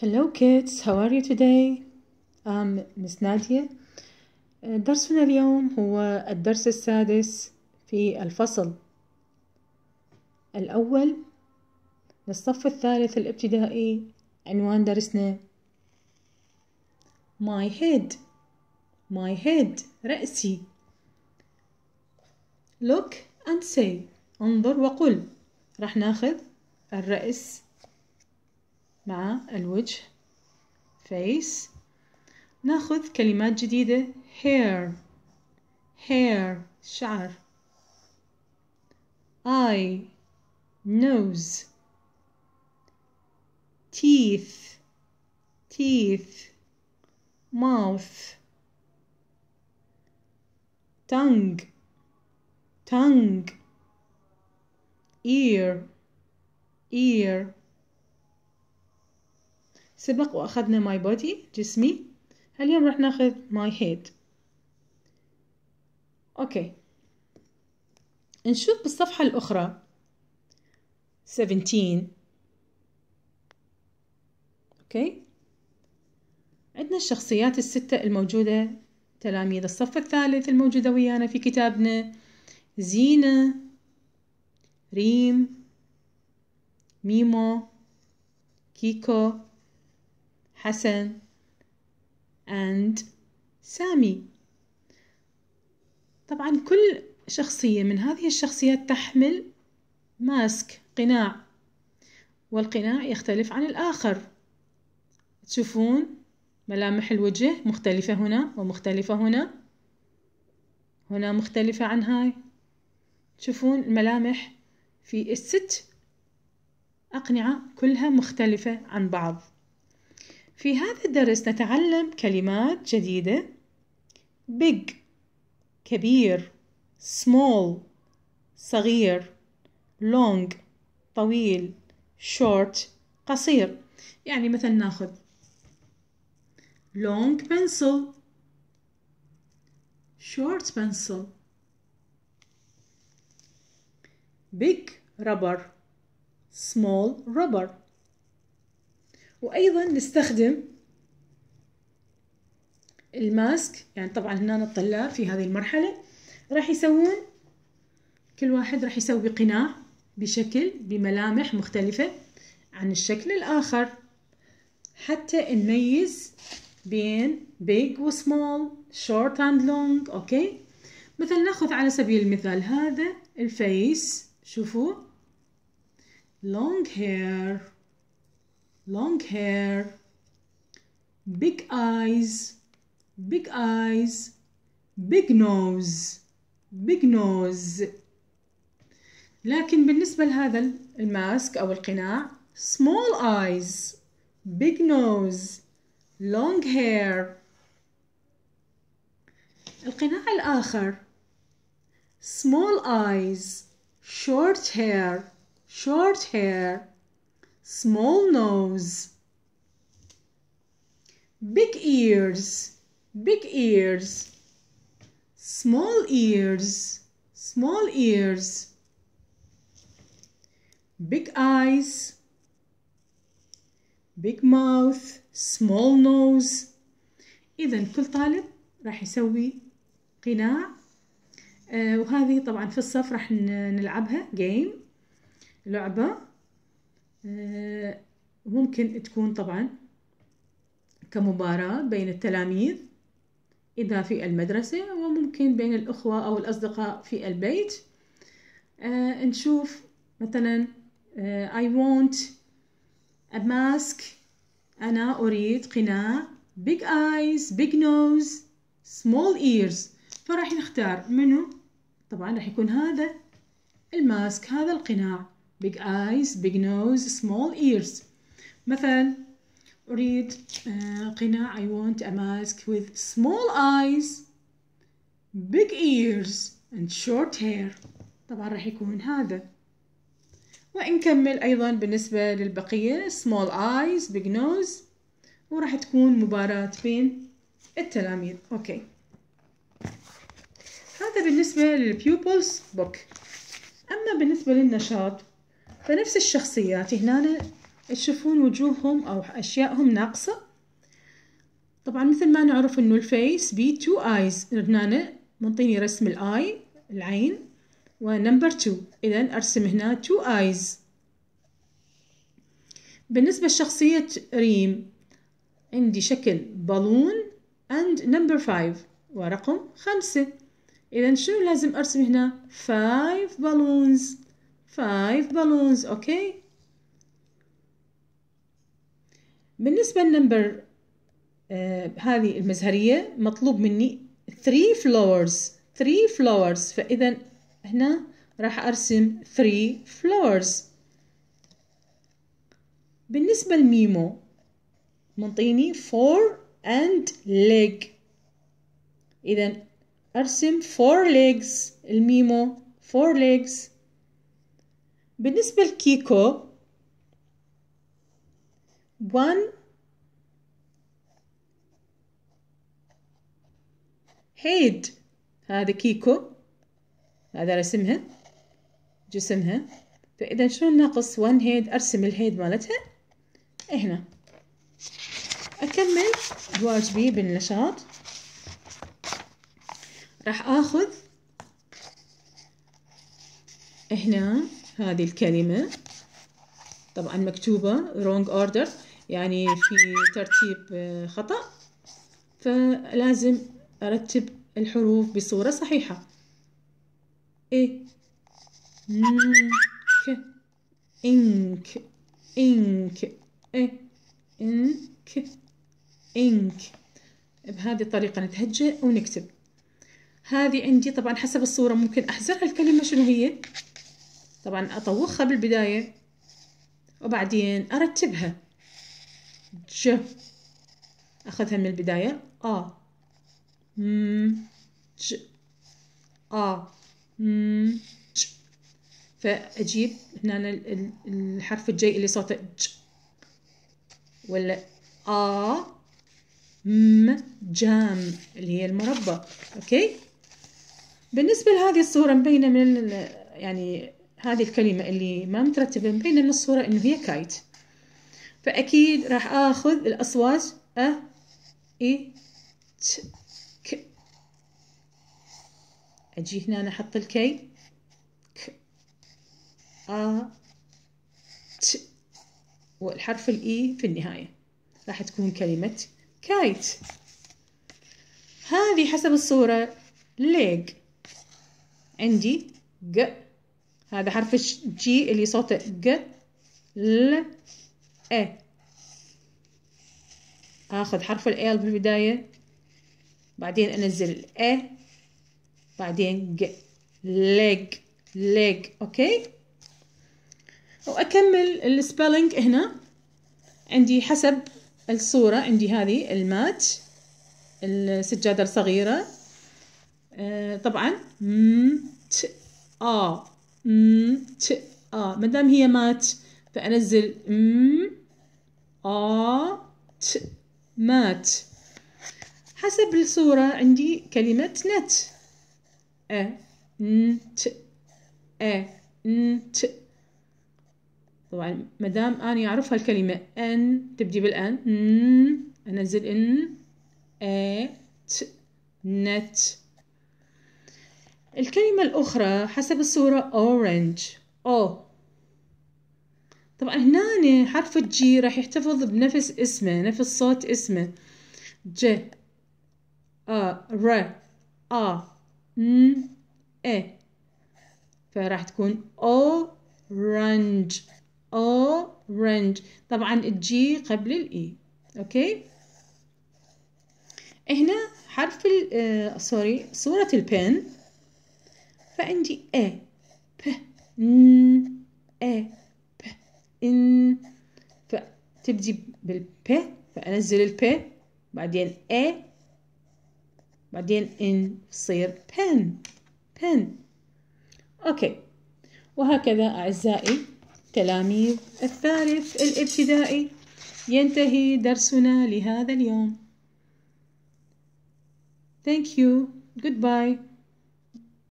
Hello kids, how are you today? I'm Miss Nadia. درسنا اليوم هو الدرس السادس في الفصل الأول للصف الثالث الابتدائي عنوان درسنا My head My head رأسي Look and say انظر وقل راح ناخذ الرأس مع الوجه face ناخذ كلمات جديدة hair hair شعر eye nose teeth teeth mouth tongue tongue ear ear سبق وأخذنا ماي بودي جسمي اليوم راح ناخذ ماي هيد أوكي نشوف بالصفحة الأخرى 17 أوكي عندنا الشخصيات الستة الموجودة تلاميذ الصف الثالث الموجودة ويانا في كتابنا زينة ريم ميمو كيكو حسن and سامي طبعا كل شخصية من هذه الشخصيات تحمل ماسك قناع والقناع يختلف عن الآخر تشوفون ملامح الوجه مختلفة هنا ومختلفة هنا هنا مختلفة عن هاي تشوفون الملامح في الست أقنعة كلها مختلفة عن بعض في هذا الدرس نتعلم كلمات جديدة big كبير small صغير long طويل short قصير يعني مثلا ناخذ long pencil short pencil big rubber small rubber وايضا نستخدم الماسك يعني طبعا هنا الطلاب في هذه المرحلة راح يسوون كل واحد راح يسوي قناع بشكل بملامح مختلفة عن الشكل الآخر حتى نميز بين big و small short and long أوكي مثلا ناخذ على سبيل المثال هذا الفيس شوفوا long hair long hair big eyes big eyes big nose big nose لكن بالنسبة لهذا الماسك أو القناع small eyes big nose long hair القناع الآخر small eyes short hair short hair small nose big ears big ears small ears small ears big eyes big mouth small nose اذا كل طالب راح يسوي قناع وهذه طبعا في الصف راح نلعبها جيم لعبه آه، ممكن تكون طبعا كمباراة بين التلاميذ إذا في المدرسة وممكن بين الأخوة أو الأصدقاء في البيت آه نشوف مثلا آه I want a mask أنا أريد قناع big eyes big nose small ears فراح نختار منو طبعا راح يكون هذا الماسك هذا القناع big eyes big nose small ears مثلا أريد آه، قناع I want a mask with small eyes big ears and short hair طبعا راح يكون هذا ونكمل أيضا بالنسبة للبقية small eyes big nose وراح تكون مباراة بين التلاميذ أوكي هذا بالنسبة للبيوبلز بوك أما بالنسبة للنشاط فنفس الشخصيات هنا تشوفون وجوههم أو أشيائهم ناقصة طبعا مثل ما نعرف إنه الفيس بي تو آيز هنا منطيني رسم الآي العين ونمبر تو إذا أرسم هنا تو آيز بالنسبة لشخصية ريم عندي شكل بالون اند نمبر 5 ورقم خمسة إذا شنو لازم أرسم هنا 5 بالونز five balloons okay بالنسبة للنمبر آه هذه المزهرية مطلوب مني three flowers three flowers فإذا هنا راح أرسم three flowers بالنسبة لميمو منطيني four and leg إذا أرسم four legs الميمو four legs بالنسبة لكيكو وان هيد هذا كيكو هذا رسمها جسمها فإذا شلون ناقص وان هيد أرسم الهيد مالتها هنا أكمل واجبي بالنشاط راح آخذ هنا هذه الكلمة طبعا مكتوبة wrong order يعني في ترتيب آه، خطأ فلازم أرتب الحروف بصورة صحيحة إيه إنك إنك إنك إيه؟ إنك إنك بهذه الطريقة نتهجى ونكتب هذه عندي طبعا حسب الصورة ممكن أحزرها الكلمة شنو هي طبعا أطوخها بالبداية وبعدين أرتبها ج أخذها من البداية أ م ج أ م ج فأجيب هنا الحرف الجي اللي صوته ج ولا آ م جام اللي هي المربى أوكي بالنسبة لهذه الصورة مبينة من يعني هذه الكلمة اللي ما مترتبة مبينة من الصورة إنه هي كايت فأكيد راح آخذ الأصوات أ إي ت ك أجي هنا أنا أحط الكي ك أ ت والحرف الإي في النهاية راح تكون كلمة كايت هذه حسب الصورة ليج عندي ج هذا حرف جي اللي صوته ج ل ا e. اخذ حرف ال بالبدايه بعدين انزل ا e. بعدين ج ليج ليج اوكي واكمل السبيلنج هنا عندي حسب الصورة عندي هذه المات السجادة الصغيرة آه طبعا مت آ ت آ ما دام هي مات فأنزل م آ ت مات حسب الصورة عندي كلمة نت أ ت أ ت طبعا دام أنا أعرف هالكلمة أن تبدي بالأن ن أنزل إن أ ت نت الكلمة الأخرى حسب الصورة orange أو طبعا هنا حرف الجي راح يحتفظ بنفس اسمه نفس صوت اسمه ج أ ر أ ن اي فراح تكون orange orange طبعا الجي قبل الإي e. أوكي هنا حرف سوري آه، صورة البن فعندي أ ب ن أ ب إن فتبدي بالب فأنزل الب بعدين أ بعدين إن تصير بن بن أوكي وهكذا أعزائي تلاميذ الثالث الابتدائي ينتهي درسنا لهذا اليوم Thank you. Goodbye.